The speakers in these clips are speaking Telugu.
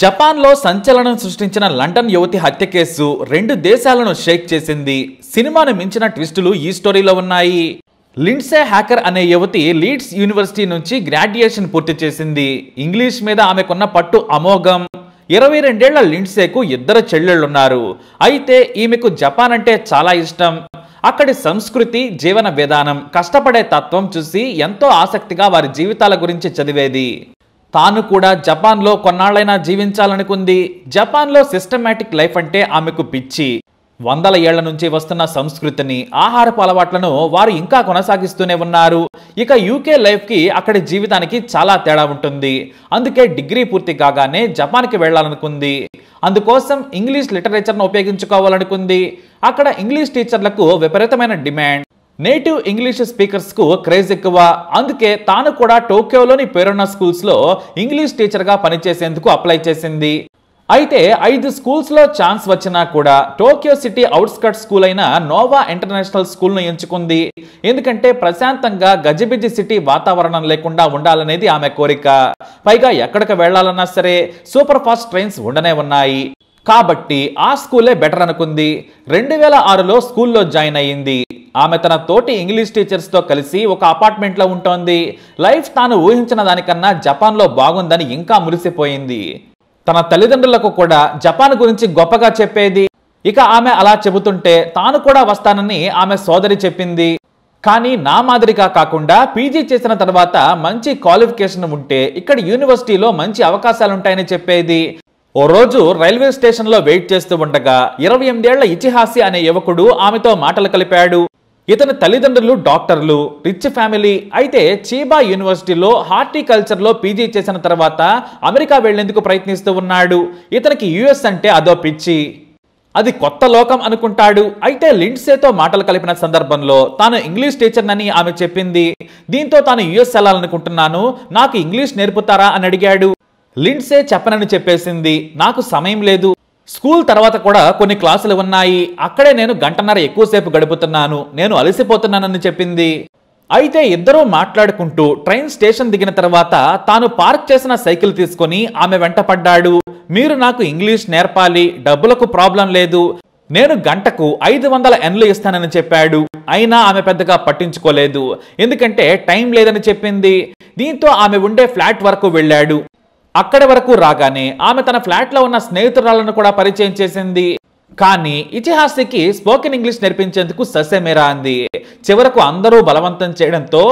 జపాన్లో సంచలనం సృష్టించిన లండన్ యువతి హత్య కేసు రెండు దేశాలను షేక్ చేసింది సినిమాను మించిన ట్విస్టులు ఈ స్టోరీలో ఉన్నాయి లిండ్సే హ్యాకర్ అనే యువతి లీడ్స్ యూనివర్సిటీ నుంచి గ్రాడ్యుయేషన్ పూర్తి చేసింది ఇంగ్లీష్ మీద ఆమెకున్న పట్టు అమోఘం ఇరవై రెండేళ్ల లిండ్సేకు ఇద్దరు చెల్లెళ్ళున్నారు అయితే ఈమెకు జపాన్ అంటే చాలా ఇష్టం అక్కడి సంస్కృతి జీవన విధానం కష్టపడే తత్వం చూసి ఎంతో ఆసక్తిగా వారి జీవితాల గురించి చదివేది తాను కూడా జపాన్లో కొన్నాళ్ళైనా జీవించాలనుకుంది జపాన్లో సిస్టమేటిక్ లైఫ్ అంటే ఆమెకు పిచ్చి వందల ఏళ్ల నుంచి వస్తున్న సంస్కృతిని ఆహారపు అలవాట్లను వారు ఇంకా కొనసాగిస్తూనే ఉన్నారు ఇక యూకే లైఫ్కి అక్కడి జీవితానికి చాలా తేడా ఉంటుంది అందుకే డిగ్రీ పూర్తి కాగానే జపాన్కి వెళ్ళాలనుకుంది అందుకోసం ఇంగ్లీష్ లిటరేచర్ను ఉపయోగించుకోవాలనుకుంది అక్కడ ఇంగ్లీష్ టీచర్లకు విపరీతమైన డిమాండ్ నేటివ్ ఇంగ్లీష్ స్పీకర్స్కు క్రేజ్ ఎక్కువ అందుకే తాను కూడా టోక్యోలోని పేరున్న స్కూల్స్లో ఇంగ్లీష్ టీచర్గా పనిచేసేందుకు అప్లై చేసింది అయితే ఐదు స్కూల్స్లో ఛాన్స్ వచ్చినా కూడా టోక్యో సిటీ అవుట్స్కట్ స్కూల్ అయిన నోవా ఇంటర్నేషనల్ స్కూల్ను ఎంచుకుంది ఎందుకంటే ప్రశాంతంగా గజబిజి సిటీ వాతావరణం లేకుండా ఉండాలనేది ఆమె కోరిక పైగా ఎక్కడికి వెళ్లాలన్నా సరే సూపర్ ఫాస్ట్ ట్రైన్స్ ఉండనే ఉన్నాయి కాబట్టి ఆ స్కూలే బెటర్ అనుకుంది రెండు వేల ఆరులో స్కూల్లో జాయిన్ అయ్యింది ఆమె తన తోటి ఇంగ్లీష్ టీచర్స్తో కలిసి ఒక అపార్ట్మెంట్లో ఉంటోంది లైఫ్ తాను ఊహించిన దానికన్నా జపాన్లో బాగుందని ఇంకా మురిసిపోయింది తన తల్లిదండ్రులకు కూడా జపాన్ గురించి గొప్పగా చెప్పేది ఇక ఆమె అలా చెబుతుంటే తాను కూడా వస్తానని ఆమె సోదరి చెప్పింది కానీ నా మాదిరిగా కాకుండా పీజీ చేసిన తర్వాత మంచి క్వాలిఫికేషన్ ఉంటే ఇక్కడ యూనివర్సిటీలో మంచి అవకాశాలుంటాయని చెప్పేది ఓ రోజు రైల్వే స్టేషన్లో వెయిట్ చేస్తూ ఉండగా ఇరవై ఎనిమిదేళ్ల ఇతిహాసి అనే యువకుడు ఆమెతో మాటలు కలిపాడు ఇతని తల్లిదండ్రులు డాక్టర్లు రిచ్ ఫ్యామిలీ అయితే చీబా యూనివర్సిటీలో హార్టికల్చర్లో పీజీ చేసిన తర్వాత అమెరికా వెళ్లేందుకు ప్రయత్నిస్తూ ఉన్నాడు ఇతనికి యుఎస్ అంటే అదో పిచ్చి అది కొత్త లోకం అనుకుంటాడు అయితే లిండ్సేతో మాటలు కలిపిన సందర్భంలో తాను ఇంగ్లీష్ టీచర్నని ఆమె చెప్పింది దీంతో తాను యుఎస్ వెళ్ళాలనుకుంటున్నాను నాకు ఇంగ్లీష్ నేర్పుతారా అని అడిగాడు లిండ్సే చెప్పనని చెప్పేసింది నాకు సమయం లేదు స్కూల్ తర్వాత కూడా కొన్ని క్లాసులు ఉన్నాయి అక్కడే నేను గంటన్నర ఎక్కువసేపు గడుపుతున్నాను నేను అలసిపోతున్నానని చెప్పింది అయితే ఇద్దరూ మాట్లాడుకుంటూ ట్రైన్ స్టేషన్ దిగిన తర్వాత తాను పార్క్ చేసిన సైకిల్ తీసుకొని ఆమె వెంట పడ్డాడు మీరు నాకు ఇంగ్లీష్ నేర్పాలి డబ్బులకు ప్రాబ్లం లేదు నేను గంటకు ఐదు వందల ఎన్లు ఇస్తానని చెప్పాడు అయినా ఆమె పెద్దగా పట్టించుకోలేదు ఎందుకంటే టైం లేదని చెప్పింది దీంతో ఆమె ఉండే ఫ్లాట్ వరకు వెళ్ళాడు అక్కడి వరకు రాగానే ఆమె తన ఫ్లాట్లో ఉన్న స్నేహితురాలను కూడా పరిచయం చేసింది కానీ ఇతిహాస్కి స్పోకెన్ ఇంగ్లీష్ నేర్పించేందుకు ససేమేరా అంది చివరకు అందరూ బలవంతం చేయడంతో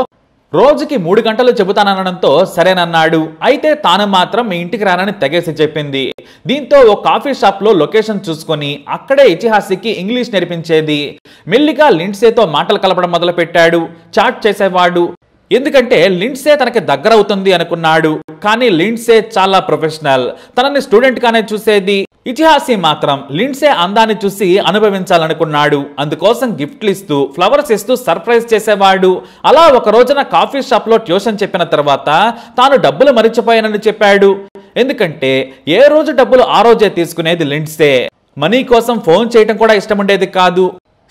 రోజుకి మూడు గంటలు చెబుతానడంతో సరేనన్నాడు అయితే తాను మాత్రం మీ ఇంటికి రానని తెగేసి చెప్పింది దీంతో ఓ కాఫీ షాప్లో లొకేషన్ చూసుకొని అక్కడే ఇతిహాసికి ఇంగ్లీష్ నేర్పించేది మెల్లిగా లిండ్సేతో మాటలు కలపడం మొదలుపెట్టాడు చాట్ చేసేవాడు ఎందుకంటే లిండ్సే తనకి దగ్గర అవుతుంది అనుకున్నాడు కానీ లిండ్సే చాలా ప్రొఫెషనల్ తనని స్టూడెంట్ గానే చూసేది ఇతిహాసి మాత్రం లిండ్సే అందాన్ని చూసి అనుభవించాలనుకున్నాడు అందుకోసం గిఫ్ట్లు ఇస్తూ ఫ్లవర్స్ ఇస్తూ సర్ప్రైజ్ చేసేవాడు అలా ఒక రోజున కాఫీ షాప్లో ట్యూషన్ చెప్పిన తర్వాత తాను డబ్బులు మరిచిపోయానని చెప్పాడు ఎందుకంటే ఏ రోజు డబ్బులు ఆ రోజే తీసుకునేది లిండ్సే మనీ కోసం ఫోన్ చేయటం కూడా ఇష్టం ఉండేది కాదు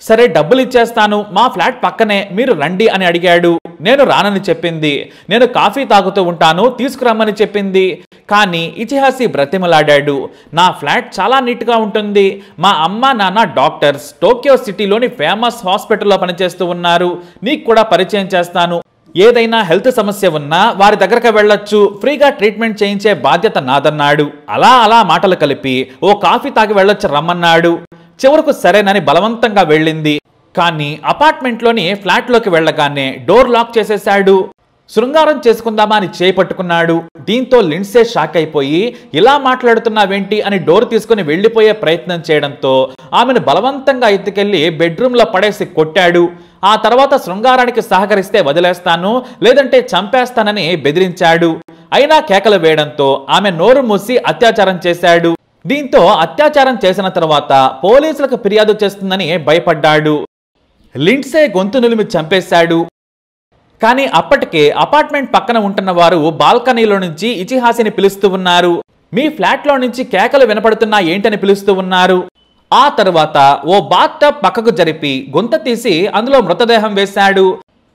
సరే డబ్బులు ఇచ్చేస్తాను మా ఫ్లాట్ పక్కనే మీరు రండి అని అడిగాడు నేను రానని చెప్పింది నేను కాఫీ తాగుతూ ఉంటాను తీసుకురమ్మని చెప్పింది కానీ ఇతిహాసి బ్రతిమలాడాడు నా ఫ్లాట్ చాలా నీట్గా ఉంటుంది మా అమ్మ నాన్న డాక్టర్స్ టోక్యో సిటీలోని ఫేమస్ హాస్పిటల్లో పనిచేస్తూ ఉన్నారు నీకు కూడా పరిచయం చేస్తాను ఏదైనా హెల్త్ సమస్య ఉన్నా వారి దగ్గరకు వెళ్ళొచ్చు ఫ్రీగా ట్రీట్మెంట్ చేయించే బాధ్యత నాదన్నాడు అలా అలా మాటలు కలిపి ఓ కాఫీ తాగి వెళ్ళొచ్చు రమ్మన్నాడు చివరకు సరేనని బలవంతంగా వెళ్ళింది కానీ అపార్ట్మెంట్లోని ఫ్లాట్లోకి వెళ్ళగానే డోర్ లాక్ చేసేశాడు శృంగారం చేసుకుందామా అని చేపట్టుకున్నాడు దీంతో లిండ్సే షాక్ అయిపోయి ఇలా మాట్లాడుతున్నావేంటి అని డోర్ తీసుకుని వెళ్ళిపోయే ప్రయత్నం చేయడంతో ఆమెను బలవంతంగా ఎత్తుకెళ్లి బెడ్రూమ్లో పడేసి కొట్టాడు ఆ తర్వాత శృంగారానికి సహకరిస్తే వదిలేస్తాను లేదంటే చంపేస్తానని బెదిరించాడు అయినా కేకలు వేయడంతో ఆమె నోరు మూసి అత్యాచారం చేశాడు దీంతో అత్యాచారం చేసిన తర్వాత పోలీసులకు ఫిర్యాదు చేస్తుందని భయపడ్డాడు లిండ్సే గొంతు నులిమి చంపేశాడు కానీ అప్పటికే అపార్ట్మెంట్ పక్కన ఉంటున్న వారు బాల్కనీలో నుంచి ఇతిహాసిని పిలుస్తూ ఉన్నారు మీ ఫ్లాట్లో నుంచి కేకలు వినపడుతున్నా ఏంటని పిలుస్తూ ఉన్నారు ఆ తరువాత ఓ బాత్టబ్ పక్కకు జరిపి గొంత తీసి అందులో మృతదేహం వేశాడు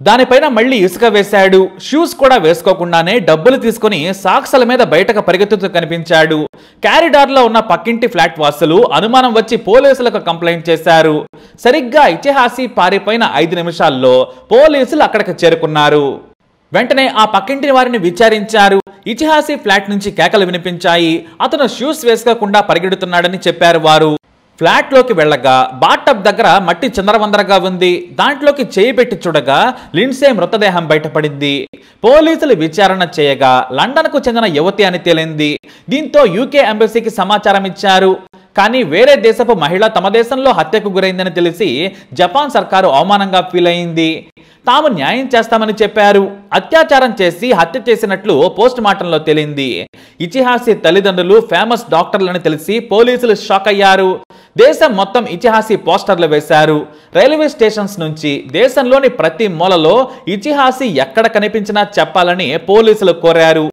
దానిపైన మళ్ళీ ఇసుక వేశాడు షూస్ కూడా వేసుకోకుండానే డబ్బులు తీసుకుని సాక్సల మీద బయటకు పరిగెత్తుతూ కనిపించాడు క్యారిడార్లో ఉన్న పక్కింటి ఫ్లాట్ వాసులు అనుమానం వచ్చి పోలీసులకు కంప్లైంట్ చేశారు సరిగ్గా ఇతిహాసి పారిపోయిన ఐదు నిమిషాల్లో పోలీసులు అక్కడికి చేరుకున్నారు వెంటనే ఆ పక్కింటి వారిని విచారించారు ఇతిహాసి ఫ్లాట్ నుంచి కేకలు వినిపించాయి అతను షూస్ వేసుకోకుండా పరిగెడుతున్నాడని చెప్పారు వారు ఫ్లాట్లోకి వెళ్ళగా బాటప్ దగ్గర మట్టి చందరవందరగా ఉంది దాంట్లోకి చేయి పెట్టి చూడగా లిన్సే మృతదేహం బయటపడింది పోలీసులు విచారణ చేయగా లండన్కు చెందిన యువతి అని తేలింది దీంతో యూకే ఎంబసీకి సమాచారం ఇచ్చారు కానీ వేరే దేశపు మహిళ తమ దేశంలో హత్యకు గురైందని తెలిసి జపాన్ సర్కారు అవమానంగా ఫీల్ అయింది తాము న్యాయం చేస్తామని చెప్పారు అత్యాచారం చేసి హత్య చేసినట్లు పోస్ట్ మార్టంలో తేలింది ఇతిహాసి తల్లిదండ్రులు ఫేమస్ డాక్టర్లని తెలిసి పోలీసులు షాక్ అయ్యారు దేశం మొత్తం ఇతిహాసి పోస్టర్లు వేశారు రైల్వే స్టేషన్స్ నుంచి దేశంలోని ప్రతి మూలలో ఇతిహాసి ఎక్కడ కనిపించినా చెప్పాలని పోలీసులు కోరారు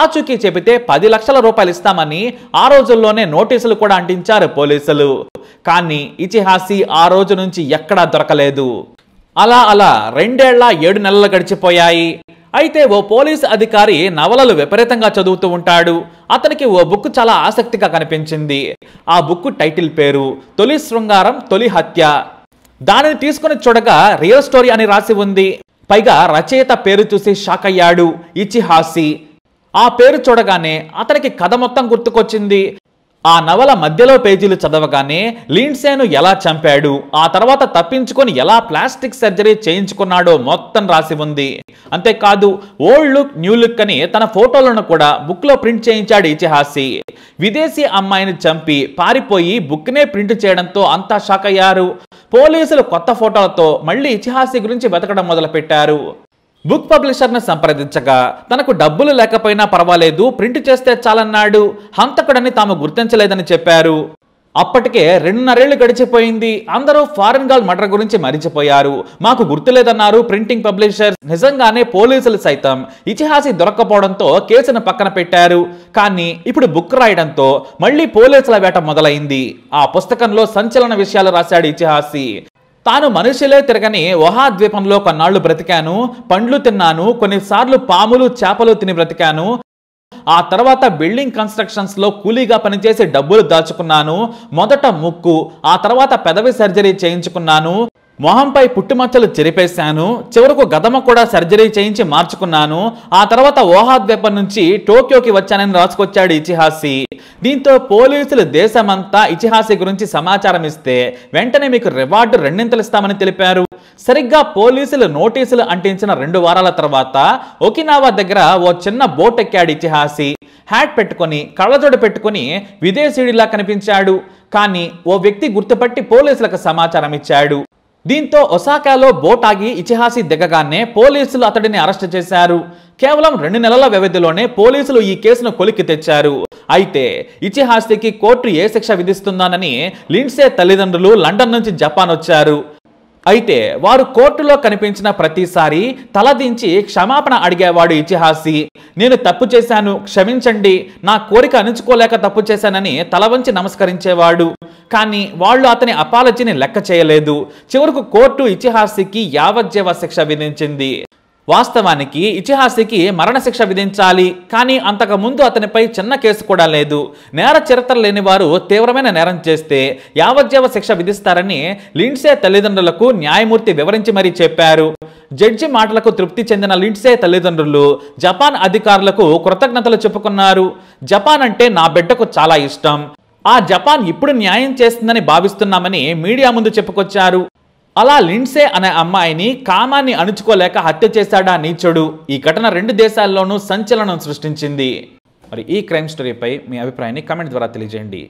ఆచూకీ చెబితే పది లక్షల రూపాయలు ఇస్తామని ఆ రోజుల్లోనే నోటీసులు కూడా అంటించారు పోలీసులు కానీ ఇతిహాసి ఆ రోజు నుంచి ఎక్కడా దొరకలేదు అలా అలా రెండేళ్ల ఏడు నెలలు గడిచిపోయాయి అయితే ఓ పోలీస్ అధికారి నవలలు విపరీతంగా చదువుతూ ఉంటాడు అతనికి ఓ బుక్ చాలా ఆసక్తిగా కనిపించింది ఆ బుక్ టైటిల్ పేరు తొలి శృంగారం తొలి హత్య దానిని తీసుకుని చూడగా రియల్ స్టోరీ అని రాసి ఉంది పైగా రచయిత పేరు చూసి షాక్ అయ్యాడు ఇచిహాసి ఆ పేరు చూడగానే అతనికి కథ మొత్తం గుర్తుకొచ్చింది ఆ నవల మధ్యలో పేజీలు చదవగానే లీన్సేను ఎలా చంపాడు ఆ తర్వాత తప్పించుకొని ఎలా ప్లాస్టిక్ సర్జరీ చేయించుకున్నాడో మొత్తం రాసి ఉంది అంతేకాదు ఓల్డ్ లుక్ న్యూ లుక్ అని తన ఫోటోలను కూడా బుక్లో ప్రింట్ చేయించాడు ఇతిహాసి విదేశీ అమ్మాయిని చంపి పారిపోయి బుక్నే ప్రింట్ చేయడంతో అంతా షాక్ అయ్యారు పోలీసులు కొత్త ఫోటోలతో మళ్ళీ ఇతిహాసి గురించి వెతకడం మొదలుపెట్టారు బుక్ పబ్లిషర్ను సంప్రదించగా తనకు డబ్బులు లేకపోయినా పర్వాలేదు ప్రింట్ చేస్తే చాలన్నాడు హంతకుడని తాము గుర్తించలేదని చెప్పారు అప్పటికే రెండున్నరేళ్లు గడిచిపోయింది అందరూ ఫారెన్ గాల్ మర్డర్ గురించి మరిచిపోయారు మాకు గుర్తులేదన్నారు ప్రింటింగ్ పబ్లిషర్ నిజంగానే పోలీసులు సైతం ఇతిహాసి దొరక్కపోవడంతో కేసును పక్కన పెట్టారు కానీ ఇప్పుడు బుక్ రాయడంతో మళ్లీ పోలీసుల వేట మొదలైంది ఆ పుస్తకంలో సంచలన విషయాలు రాశాడు ఇతిహాసి తాను మనుషులే తిరగని ద్వీపంలో కొన్నాళ్లు బ్రతికాను పండ్లు తిన్నాను కొన్నిసార్లు పాములు చేపలు తిని బ్రతికాను ఆ తర్వాత బిల్డింగ్ కన్స్ట్రక్షన్స్ లో కూలీగా పనిచేసి డబ్బులు దాచుకున్నాను మొదట ముక్కు ఆ తర్వాత పెదవి సర్జరీ చేయించుకున్నాను మొహంపై పుట్టుమచ్చలు చెరిపేశాను చివరకు గదమ కూడా సర్జరీ చేయించి మార్చుకున్నాను ఆ తర్వాత ఓహాద్వీపం నుంచి టోక్యోకి వచ్చానని రాసుకొచ్చాడు ఇతిహాసి దీంతో పోలీసులు దేశమంతా ఇతిహాసి గురించి సమాచారం ఇస్తే వెంటనే మీకు రివార్డు రెండింతలు ఇస్తామని తెలిపారు సరిగ్గా పోలీసులు నోటీసులు అంటించిన రెండు వారాల తర్వాత ఒకినావా దగ్గర ఓ చిన్న బోట్ ఎక్కాడు ఇతిహాసి హ్యాట్ పెట్టుకొని కళ్ళజోడు పెట్టుకొని విదేశీయుడిలా కనిపించాడు కానీ ఓ వ్యక్తి గుర్తుపట్టి పోలీసులకు సమాచారం ఇచ్చాడు దీంతో ఒసాకాలో బోట్ ఆగి ఇతిహాసి దిగగానే పోలీసులు అతడిని అరెస్ట్ చేశారు కేవలం రెండు నెలల వ్యవధిలోనే పోలీసులు ఈ కేసును కొలికి తెచ్చారు అయితే ఇతిహాస్తికి కోర్టు ఏ శిక్ష విధిస్తుందానని లిండ్సే తల్లిదండ్రులు లండన్ నుంచి జపాన్ వచ్చారు అయితే వారు కోర్టులో కనిపించిన ప్రతిసారి తలదించి క్షమాపణ అడిగేవాడు ఇతిహాసి నేను తప్పు చేశాను క్షమించండి నా కోరిక అణుచుకోలేక తప్పు చేశానని తల వంచి నమస్కరించేవాడు కానీ వాళ్ళు అతని అపాలజీని లెక్క చేయలేదు చివరకు కోర్టు ఇతిహాసికి యావజ్జవ శిక్ష విధించింది వాస్తవానికి ఇతిహాసికి మరణశిక్ష విధించాలి కానీ అంతకుముందు అతనిపై చిన్న కేసు కూడా లేదు నేర చరిత్ర లేని వారు తీవ్రమైన నేరం చేస్తే యావజ్జవ శిక్ష విధిస్తారని లిండ్సే తల్లిదండ్రులకు న్యాయమూర్తి వివరించి మరీ చెప్పారు జడ్జి మాటలకు తృప్తి చెందిన లిండ్సే తల్లిదండ్రులు జపాన్ అధికారులకు కృతజ్ఞతలు చెప్పుకున్నారు జపాన్ అంటే నా బిడ్డకు చాలా ఇష్టం ఆ జపాన్ ఇప్పుడు న్యాయం చేస్తుందని భావిస్తున్నామని మీడియా ముందు చెప్పుకొచ్చారు అలా లిండ్సే అనే అమ్మాయిని కామాన్ని అణుచుకోలేక హత్య చేశాడా నీచుడు ఈ ఘటన రెండు దేశాల్లోనూ సంచలనం సృష్టించింది మరి ఈ క్రైమ్ స్టోరీపై మీ అభిప్రాయాన్ని కమెంట్ ద్వారా తెలియజేయండి